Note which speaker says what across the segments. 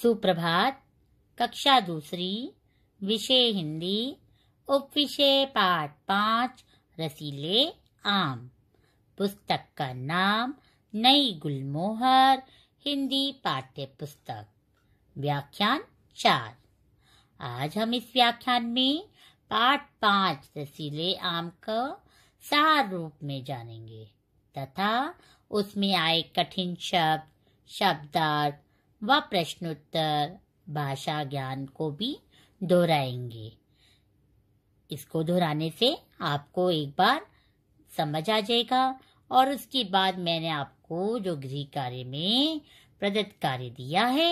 Speaker 1: सुप्रभात कक्षा दूसरी विषय हिंदी उप विषय पाठ पांच रसीले आम पुस्तक का नाम नई गुलमोहर हिंदी पाठ्य पुस्तक व्याख्यान चार आज हम इस व्याख्यान में पाठ पांच रसीले आम का सार रूप में जानेंगे तथा उसमें आए कठिन शब्द शब्दार्थ व प्रश्नोत्तर भाषा ज्ञान को भी दोहराएंगे इसको दोहराने से आपको एक बार समझ आ जाएगा और उसके बाद मैंने आपको जो गृह कार्य में प्रदत्त कार्य दिया है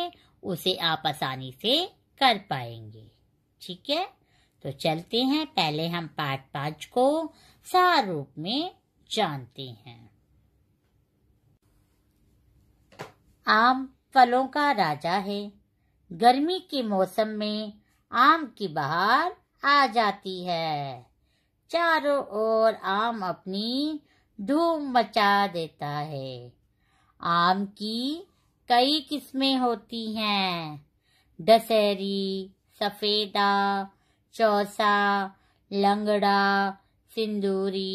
Speaker 1: उसे आप आसानी से कर पाएंगे ठीक है तो चलते हैं पहले हम पाठ पांच को सार रूप में जानते हैं आम फलों का राजा है गर्मी के मौसम में आम की बहार आ जाती है चारों ओर आम अपनी धूम मचा देता है आम की कई किस्में होती हैं दशहरी सफेदा चौसा लंगड़ा सिंदूरी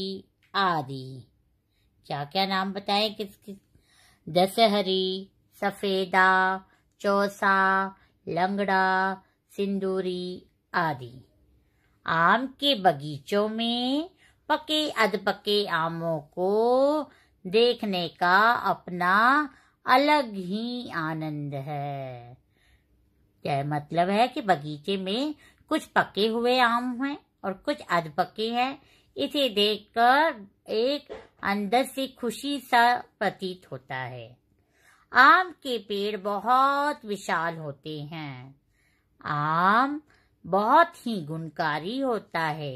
Speaker 1: आदि क्या क्या नाम बताए किस किस दशहरी सफ़ेदा चौसा लंगड़ा सिंदूरी आदि आम के बगीचों में पके अधपके आमों को देखने का अपना अलग ही आनंद है यह मतलब है कि बगीचे में कुछ पके हुए आम हैं और कुछ अधपके हैं इसे देखकर एक अंदर से खुशी सा प्रतीत होता है आम के पेड़ बहुत विशाल होते हैं आम बहुत ही गुणकारी होता है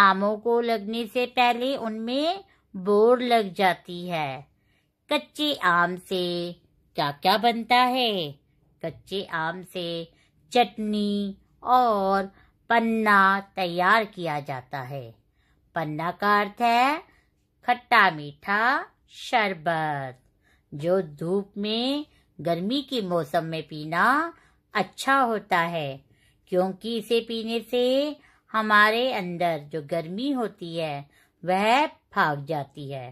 Speaker 1: आमों को लगने से पहले उनमें बोर लग जाती है कच्चे आम से क्या क्या बनता है कच्चे आम से चटनी और पन्ना तैयार किया जाता है पन्ना का अर्थ है खट्टा मीठा शरबत जो धूप में गर्मी के मौसम में पीना अच्छा होता है क्योंकि इसे पीने से हमारे अंदर जो गर्मी होती है वह भाग जाती है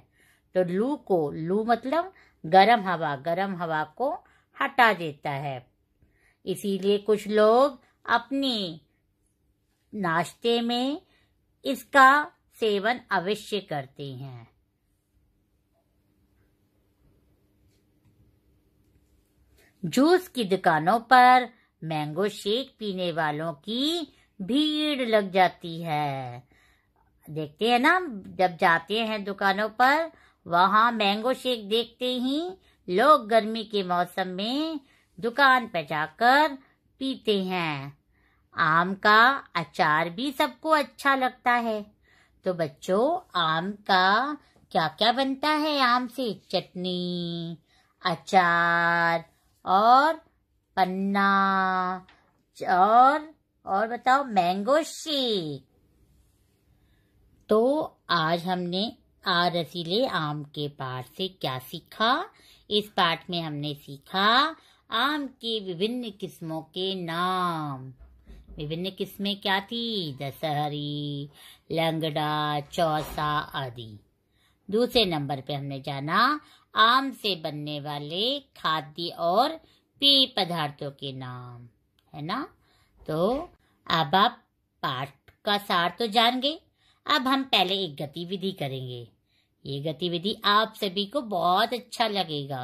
Speaker 1: तो लू को लू मतलब गर्म हवा गर्म हवा को हटा देता है इसीलिए कुछ लोग अपने नाश्ते में इसका सेवन अवश्य करते हैं जूस की दुकानों पर मैंगो शेक पीने वालों की भीड़ लग जाती है देखते हैं ना जब जाते हैं दुकानों पर वहाँ मैंगो शेक देखते ही लोग गर्मी के मौसम में दुकान पर जाकर पीते हैं आम का अचार भी सबको अच्छा लगता है तो बच्चों आम का क्या क्या बनता है आम से चटनी अचार और पन्ना और और बताओ मैंगो शेक तो आज हमने आ रसीले आम के पाठ से क्या सीखा इस पाठ में हमने सीखा आम की विभिन्न किस्मों के नाम विभिन्न किस्में क्या थी दशहरी लंगड़ा चौसा आदि दूसरे नंबर पे हमने जाना आम से बनने वाले खाद्य और पेय पदार्थों के नाम है ना तो अब आप पाठ का सार तो जान गए अब हम पहले एक गतिविधि करेंगे ये गतिविधि आप सभी को बहुत अच्छा लगेगा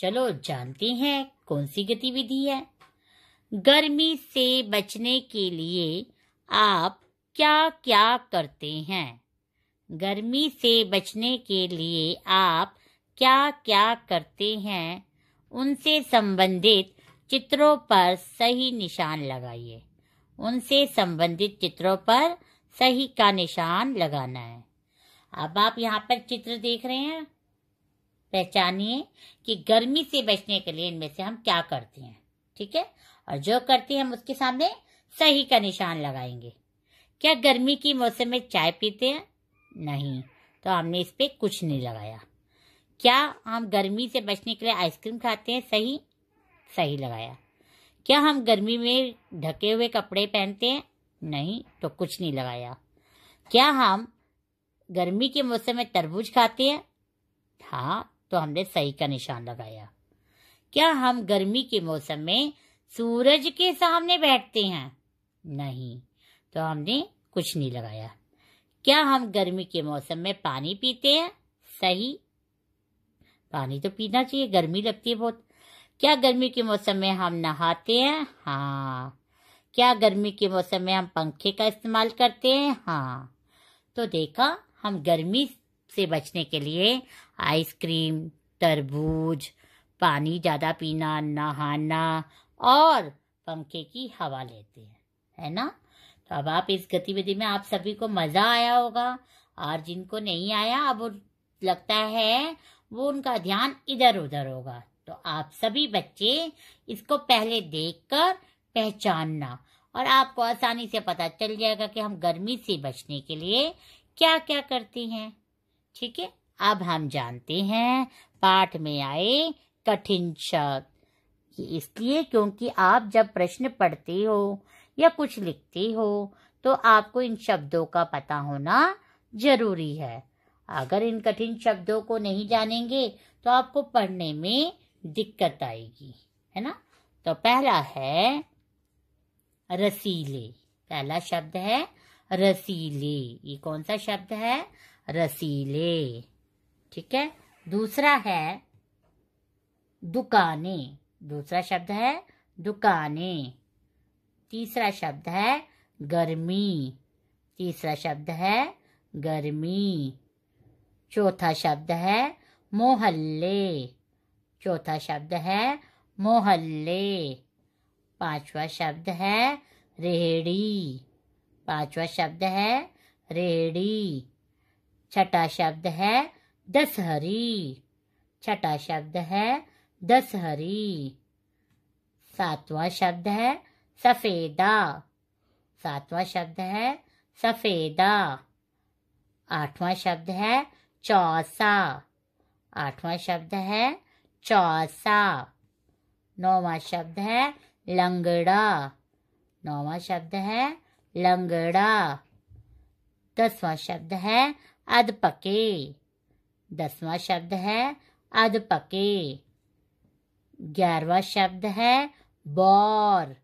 Speaker 1: चलो जानती हैं कौन सी गतिविधि है गर्मी से बचने के लिए आप क्या क्या करते हैं गर्मी से बचने के लिए आप क्या क्या करते हैं उनसे संबंधित चित्रों पर सही निशान लगाइए उनसे संबंधित चित्रों पर सही का निशान लगाना है अब आप यहाँ पर चित्र देख रहे हैं पहचानिए कि गर्मी से बचने के लिए इनमें से हम क्या करते हैं ठीक है और जो करती हैं हम उसके सामने सही का निशान लगाएंगे क्या गर्मी की मौसम में चाय पीते हैं नहीं तो हमने इस पर कुछ नहीं लगाया क्या हम गर्मी से बचने के लिए आइसक्रीम खाते हैं सही सही लगाया क्या हम गर्मी में ढके हुए कपड़े पहनते हैं नहीं तो कुछ नहीं लगाया क्या हम गर्मी के मौसम में तरबूज खाते हैं हाँ तो हमने सही का निशान लगाया क्या हम गर्मी के मौसम में सूरज के सामने बैठते हैं नहीं तो हमने कुछ नहीं लगाया क्या हम गर्मी के मौसम में पानी पीते हैं सही पानी तो पीना चाहिए गर्मी लगती है बहुत क्या गर्मी के मौसम में हम नहाते हैं हाँ क्या गर्मी के मौसम में हम पंखे का इस्तेमाल करते हैं हाँ तो देखा हम गर्मी से बचने के लिए आइसक्रीम तरबूज पानी ज़्यादा पीना नहाना और पंखे की हवा लेते हैं है ना तो अब आप इस गतिविधि में आप सभी को मजा आया होगा और जिनको नहीं आया अब लगता है वो उनका ध्यान इधर उधर होगा तो आप सभी बच्चे इसको पहले देखकर पहचानना और आपको आसानी से पता चल जाएगा कि हम गर्मी से बचने के लिए क्या क्या करते हैं ठीक है अब हम जानते हैं पाठ में आए कठिन शब्द इसलिए क्योंकि आप जब प्रश्न पढ़ते हो या कुछ लिखते हो तो आपको इन शब्दों का पता होना जरूरी है अगर इन कठिन शब्दों को नहीं जानेंगे तो आपको पढ़ने में दिक्कत आएगी है ना तो पहला है रसीले पहला शब्द है रसीले ये कौन सा शब्द है रसीले ठीक है दूसरा है दुकानें दूसरा शब्द है दुकानें तीसरा शब्द है गर्मी तीसरा शब्द है गर्मी चौथा शब्द है मोहल्ले चौथा शब्द है मोहल्ले पांचवा शब्द है रेहड़ी पांचवा शब्द है रेहड़ी छठा शब्द है दसहरी छठा शब्द है दसहरी सातवां शब्द है सफेदा सातवां शब्द है सफेदा आठवां शब्द है चौसा आठवां शब्द है चौसा नौवा शब्द है लंगड़ा नौवा शब्द है लंगड़ा दसवां शब्द है अधपके दसवां शब्द है अधपके ग्यारहवा शब्द है बौर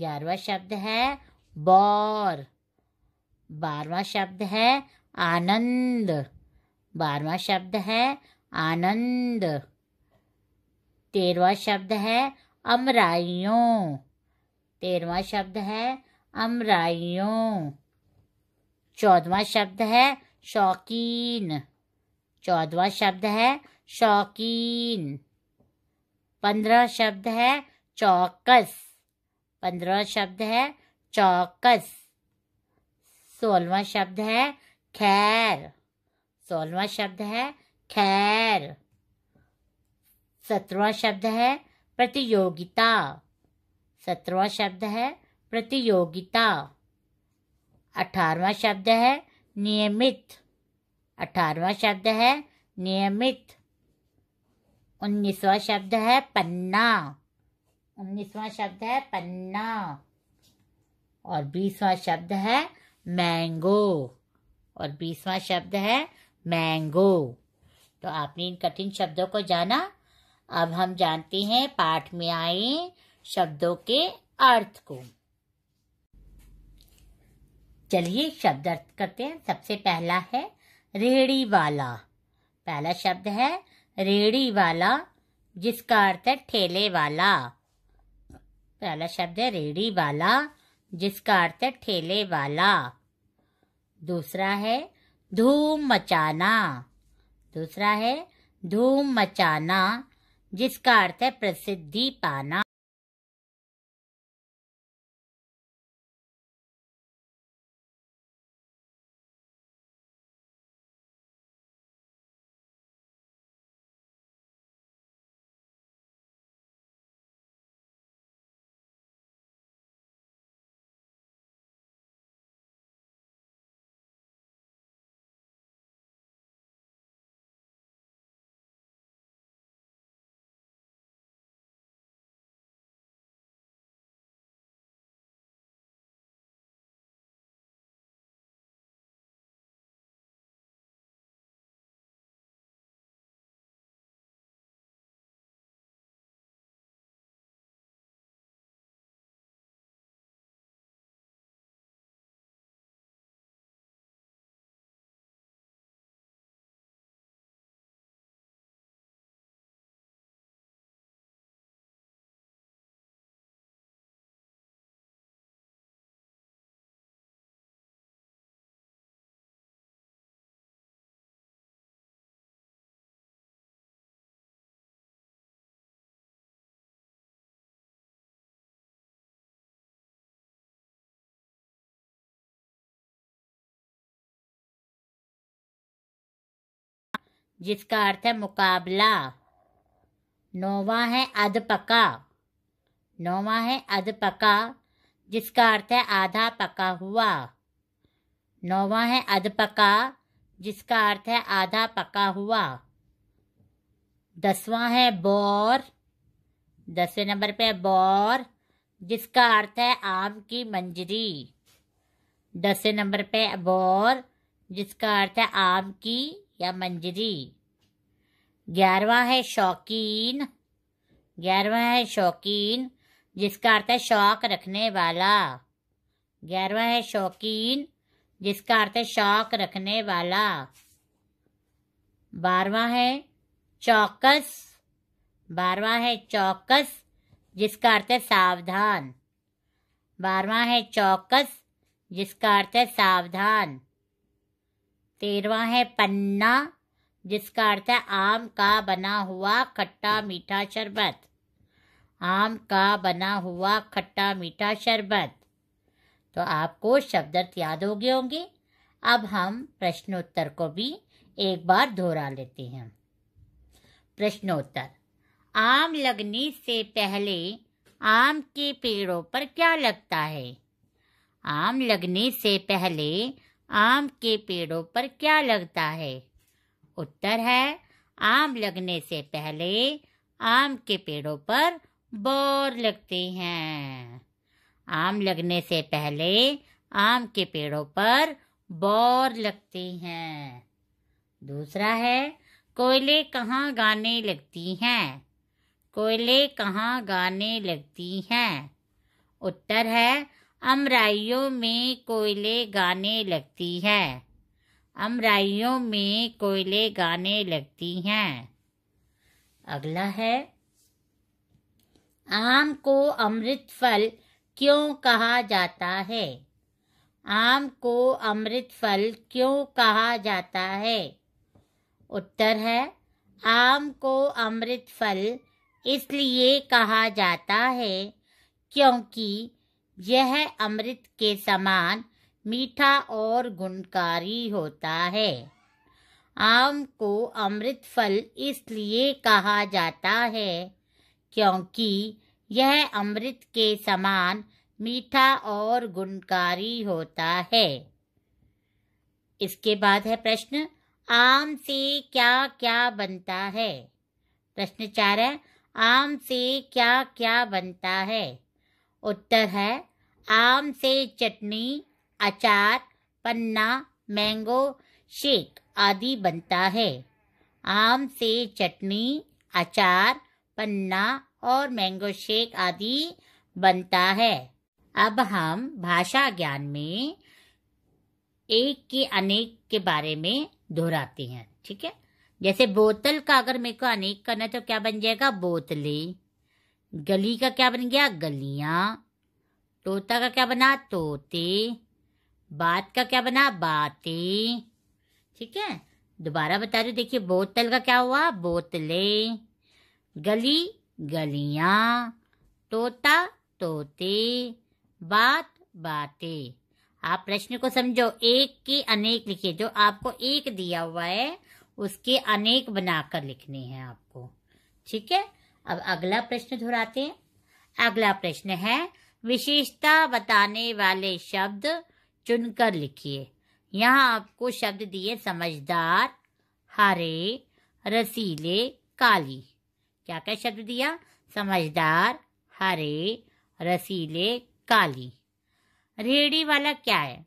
Speaker 1: ग्यारहवा शब्द है बौर बारवा शब्द है आनंद बारवा शब्द है आनंद तेरवा शब्द है अमराइयों तेरवा शब्द है अमराइयों चौदवा शब्द है शौकीन चौदवा शब्द है शौकीन पंद्रह शब्द है चौकस पंद्रह शब्द है चौकस सोलवा शब्द है खैर सोलवा शब्द है खैर सत्रवा शब्द है प्रतियोगिता सत्रवा शब्द है प्रतियोगिता अठारवा शब्द है नियमित अठारवा शब्द है नियमित उन्नीसवा शब्द है पन्ना उन्नीसवा शब्द है पन्ना और बीसवा शब्द है मैंगो और बीसवा शब्द है मैंगो तो आपने इन कठिन शब्दों को जाना अब हम जानते हैं पाठ में आए शब्दों के अर्थ को चलिए शब्द अर्थ करते हैं सबसे पहला है रेड़ी वाला पहला शब्द है रेड़ी वाला जिसका अर्थ है ठेले वाला पहला शब्द है रेड़ी वाला जिसका अर्थ है ठेले वाला दूसरा है धूम मचाना दूसरा है धूम मचाना जिसका अर्थ है प्रसिद्धि पाना जिसका अर्थ है मुकाबला नौवा है अधपका नौवा है अधपका जिसका अर्थ है आधा पका हुआ नौवा है अधपका जिसका अर्थ है आधा पका हुआ दसवां है बौर दसवें नंबर पे बौर जिसका अर्थ है आम की मंजरी दसवें नंबर पे बौर जिसका अर्थ है आम की या मंजरी ग्यारहवा है शौकीन ग्यारहवा है शौकीन जिसका अर्थ है शौक रखने वाला ग्यारहवा है शौकीन जिसका अर्थ है शौक रखने वाला बारवा है चौकस बारवा है चौकस जिसका अर्थ है सावधान बारवा है चौकस जिसका अर्थ है सावधान तेरवा है पन्ना जिसका अर्थ है आम का बना हुआ खट्टा मीठा शरबत आम का बना हुआ खट्टा मीठा शरबत तो आपको शब्द अर्थ याद हो गए होंगे अब हम प्रश्नोत्तर को भी एक बार दोहरा लेते हैं प्रश्नोत्तर आम लगने से पहले आम के पेड़ों पर क्या लगता है आम लगने से पहले आम के पेड़ों पर क्या लगता है उत्तर है आम लगने से पहले आम के पेड़ों पर बोर लगते हैं आम लगने से पहले आम के पेड़ों पर बोर लगते हैं दूसरा है कोयले कहाँ गाने लगती हैं कोयले कहाँ गाने लगती हैं उत्तर है अमराइयों में कोयले गाने लगती है अमराइयों में कोयले गाने लगती हैं अगला है आम को अमृत फल क्यों कहा जाता है आम को अमृत फल क्यों कहा जाता है उत्तर है आम को अमृत फल इसलिए कहा जाता है क्योंकि यह अमृत के समान मीठा और गुणकारी होता है आम को अमृत फल इसलिए कहा जाता है क्योंकि यह अमृत के समान मीठा और गुणकारी होता है इसके बाद है प्रश्न आम से क्या क्या बनता है प्रश्न चार है आम से क्या क्या बनता है उत्तर है आम से चटनी अचार पन्ना मैंगो शेक आदि बनता है आम से चटनी अचार पन्ना और मैंगो शेक आदि बनता है अब हम भाषा ज्ञान में एक के अनेक के बारे में दोहराते हैं ठीक है जैसे बोतल का अगर मेरे को अनेक करना है तो क्या बन जाएगा बोतली गली का क्या बन गया गलियां तोता का क्या बना तोते बात का क्या बना बातें ठीक है दोबारा बता रही देखिए बोतल का क्या हुआ बोतले गली गलियां तोता तोते बात बातें आप प्रश्न को समझो एक के अनेक लिखिए जो आपको एक दिया हुआ है उसके अनेक बनाकर लिखने हैं आपको ठीक है अब अगला प्रश्न दोहराते हैं अगला प्रश्न है विशेषता बताने वाले शब्द चुनकर लिखिए यहाँ आपको शब्द दिए समझदार हरे रसीले काली क्या क्या शब्द दिया समझदार हरे रसीले काली रेडी वाला क्या है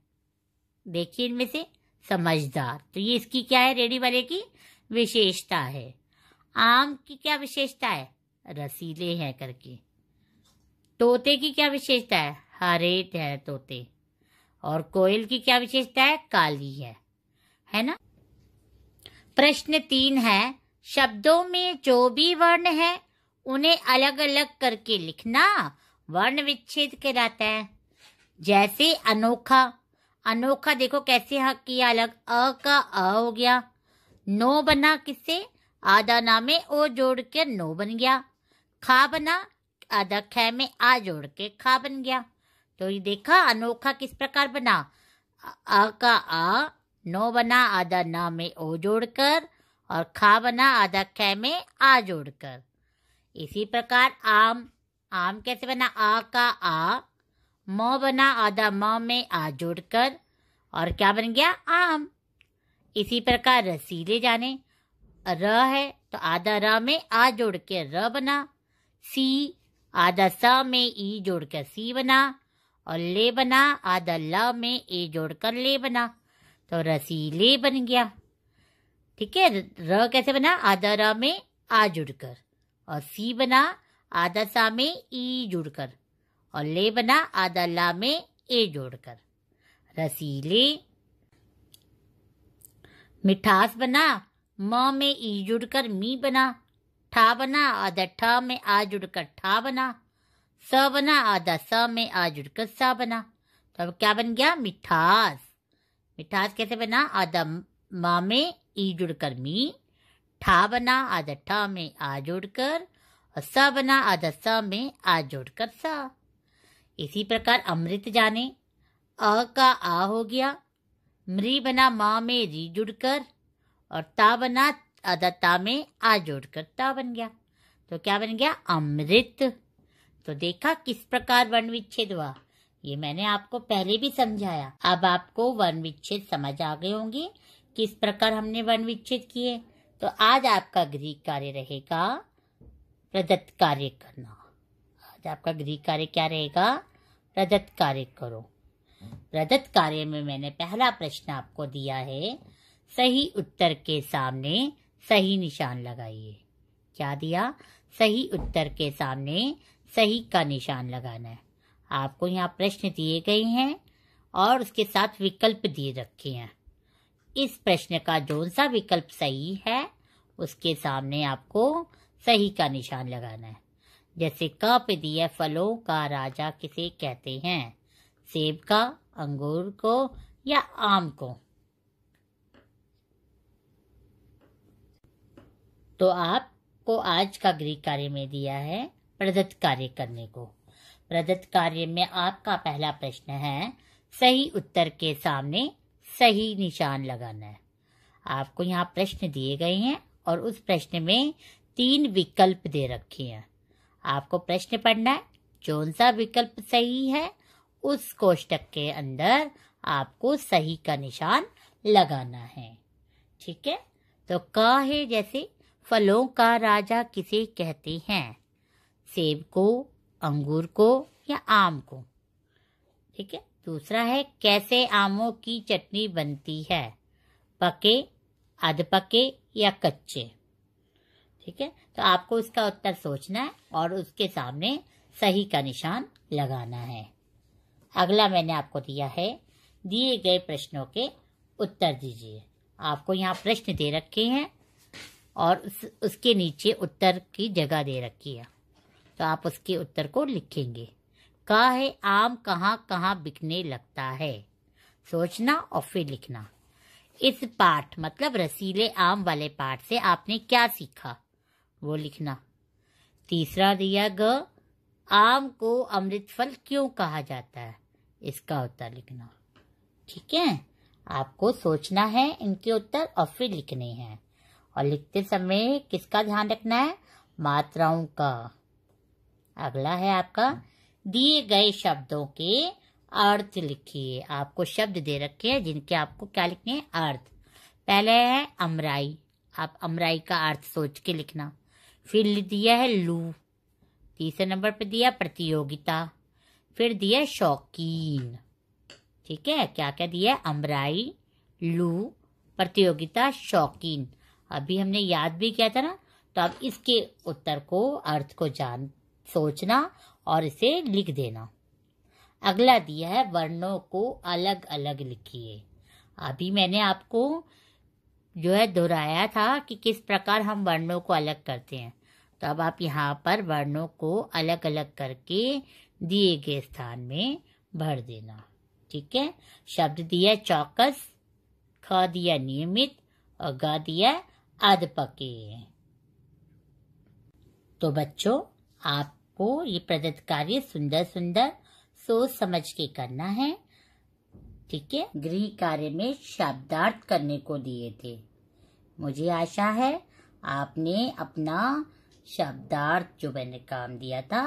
Speaker 1: देखिए इनमें से समझदार तो ये इसकी क्या है रेडी वाले की विशेषता है आम की क्या विशेषता है रसीले हैं करके तोते की क्या विशेषता है हरे है तोते और कोयल की क्या विशेषता है काली है है ना प्रश्न तीन है शब्दों में जो भी वर्ण है उन्हें अलग अलग करके लिखना वर्ण विच्छेद कहलाता है जैसे अनोखा अनोखा देखो कैसे हाँ किया अलग अ का अ हो गया नो बना किससे आधा नामे ओ जोड़ के नो बन गया खा बना आधा ख में आ जोड़ के खा बन गया तो ये देखा अनोखा किस प्रकार बना आ का आ नो बना आधा ना में ओ जोड़कर और खा बना आधा खै में आ जोड़कर इसी प्रकार आम आम कैसे बना आ का आ म बना आधा म में आ जोड़कर और क्या बन गया आम इसी प्रकार रसीले जाने र है तो आधा र में आ जोड़ के र बना सी आधा स में ई जोड़कर सी बना और ले बना आधा ल में ए जोड़कर ले बना तो रसीले बन गया ठीक है र कैसे बना आधा र में आ जुड़कर और सी बना आधा सा में ई जुड़कर और ले बना आधा ला में ए जोड़कर रसीले मिठास बना म में ई जुड़कर मी बना ठा बना आधा ठा में आ जुड़कर ठा बना स बना आधा स में आ जुड़कर सा बना तो अब क्या बन गया मिठास मिठास कैसे बना आधा मा में ई जुड़कर मी ठा बना आधा ठा में आ जोड़कर और स बना आधा स में आ जोड़कर सा इसी प्रकार अमृत जाने अ का आ हो गया मृ बना माँ में री जुड़कर और ता बना अदत्ता में आ जोड़कर ता बन गया तो क्या बन गया अमृत तो देखा किस प्रकार वर्ण विच्छेद हुआ ये मैंने आपको पहले भी समझाया अब आपको वर्ण विच्छेद समझ आ गए होंगे किस प्रकार हमने वर्ण विच्छेद किए तो आज आपका गृह कार्य रहेगा प्रदत्त कार्य करना आज आपका गृह कार्य क्या रहेगा प्रदत्त कार्य करो प्रदत्त कार्य में मैंने पहला प्रश्न आपको दिया है सही उत्तर के सामने सही निशान लगाइए क्या दिया सही उत्तर के सामने सही का निशान लगाना है आपको यहाँ प्रश्न दिए गए हैं और उसके साथ विकल्प दिए रखे हैं इस प्रश्न का जो सा विकल्प सही है उसके सामने आपको सही का निशान लगाना है जैसे क पे दिया फलों का राजा किसे कहते हैं सेब का अंगूर को या आम को तो आपको आज का गृह कार्य में दिया है प्रदत्त कार्य करने को प्रदत्त कार्य में आपका पहला प्रश्न है सही उत्तर के सामने सही निशान लगाना है आपको यहाँ प्रश्न दिए गए हैं और उस प्रश्न में तीन विकल्प दे रखे हैं आपको प्रश्न पढ़ना है कौन सा विकल्प सही है उस कोष्टक के अंदर आपको सही का निशान लगाना है ठीक है तो का है जैसे फलों का राजा किसे कहते हैं सेब को अंगूर को या आम को ठीक है दूसरा है कैसे आमों की चटनी बनती है पके अध पके या कच्चे ठीक है तो आपको इसका उत्तर सोचना है और उसके सामने सही का निशान लगाना है अगला मैंने आपको दिया है दिए गए प्रश्नों के उत्तर दीजिए आपको यहाँ प्रश्न दे रखे हैं और उस, उसके नीचे उत्तर की जगह दे रखी है तो आप उसके उत्तर को लिखेंगे का है आम कहाँ कहाँ बिकने लगता है सोचना और फिर लिखना इस पाठ मतलब रसीले आम वाले पाठ से आपने क्या सीखा वो लिखना तीसरा दिया ग आम को अमृत फल क्यों कहा जाता है इसका उत्तर लिखना ठीक है आपको सोचना है इनके उत्तर और फिर लिखने हैं और लिखते समय किसका ध्यान रखना है मात्राओं का अगला है आपका दिए गए शब्दों के अर्थ लिखिए आपको शब्द दे रखे हैं जिनके आपको क्या लिखने हैं अर्थ पहले है अमराई आप अमराई का अर्थ सोच के लिखना फिर दिया है लू तीसरे नंबर पर दिया प्रतियोगिता फिर दिया शौकीन ठीक है क्या क्या दिया अमराई लू प्रतियोगिता शौकीन अभी हमने याद भी किया था ना तो अब इसके उत्तर को अर्थ को जान सोचना और इसे लिख देना अगला दिया है वर्णों को अलग अलग लिखिए अभी मैंने आपको जो है दोहराया था कि किस प्रकार हम वर्णों को अलग करते हैं तो अब आप यहाँ पर वर्णों को अलग अलग करके दिए गए स्थान में भर देना ठीक है शब्द दिया चौकस ख दिया नियमित और ग दिया अध पके तो बच्चों आपको ये प्रदत्त कार्य सुंदर सुंदर सोच समझ के करना है ठीक है गृह कार्य में शब्दार्थ करने को दिए थे मुझे आशा है आपने अपना शब्दार्थ जो मैंने काम दिया था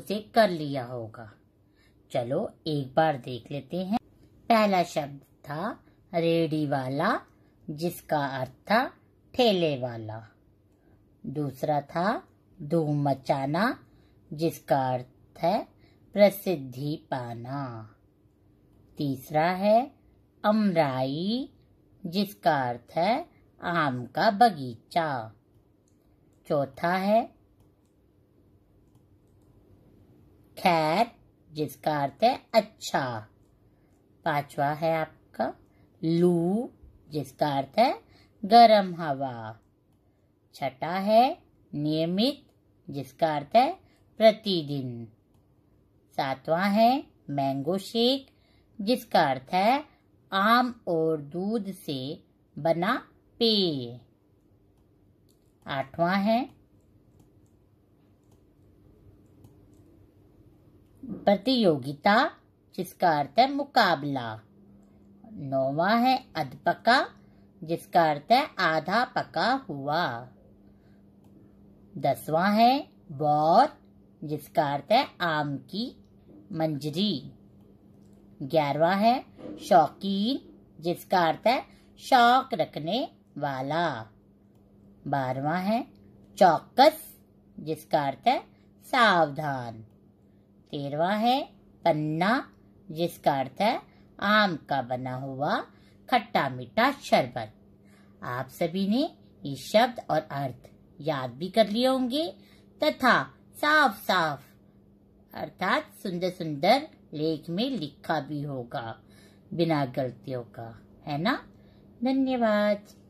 Speaker 1: उसे कर लिया होगा चलो एक बार देख लेते हैं पहला शब्द था रेडी वाला जिसका अर्थ था ठेले वाला दूसरा था धूम मचाना जिसका अर्थ है प्रसिद्धि पाना तीसरा है अमराई जिसका अर्थ है आम का बगीचा चौथा है खैर जिसका अर्थ है अच्छा पांचवा है आपका लू जिसका अर्थ है गर्म हवा छठा है नियमित जिसका अर्थ है प्रतिदिन सातवां है मैंगो शेक जिसका अर्थ है आम और दूध से बना पेय आठवां है प्रतियोगिता जिसका अर्थ है मुकाबला नौवा है अधपका जिसका अर्थ है आधा पका हुआ दसवां है बौर जिसका अर्थ है आम की मंजरी ग्यारवा है शौकीन जिसका अर्थ है शौक रखने वाला बारवा है चौकस जिसका अर्थ है सावधान तेरवा है पन्ना जिसका अर्थ है आम का बना हुआ खट्टा मीठा शरबत आप सभी ने ये शब्द और अर्थ याद भी कर लिए होंगे तथा साफ साफ अर्थात सुंदर सुंदर लेख में लिखा भी होगा बिना गलतियों का है ना धन्यवाद